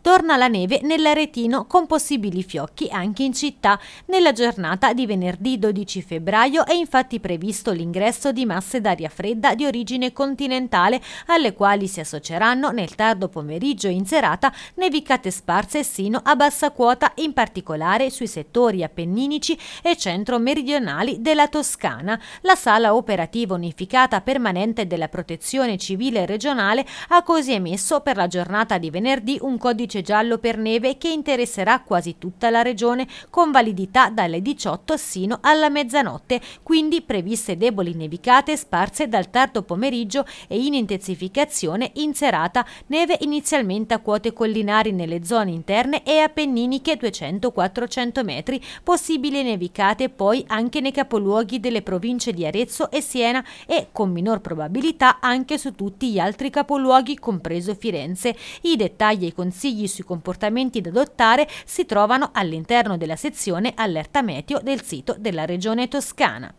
Torna la neve nell'Aretino con possibili fiocchi anche in città. Nella giornata di venerdì 12 febbraio è infatti previsto l'ingresso di masse d'aria fredda di origine continentale alle quali si associeranno nel tardo pomeriggio in serata nevicate sparse sino a bassa quota in particolare sui settori appenninici e centro-meridionali della Toscana. La sala operativa unificata permanente della protezione civile regionale ha così emesso per la giornata di venerdì un codice codice giallo per neve che interesserà quasi tutta la regione con validità dalle 18 sino alla mezzanotte, quindi previste deboli nevicate sparse dal tardo pomeriggio e in intensificazione in serata, neve inizialmente a quote collinari nelle zone interne e appenniniche 200-400 metri, possibili nevicate poi anche nei capoluoghi delle province di Arezzo e Siena e con minor probabilità anche su tutti gli altri capoluoghi compreso Firenze. I dettagli e i consigli consigli sui comportamenti da adottare si trovano all'interno della sezione Allerta Meteo del sito della Regione Toscana.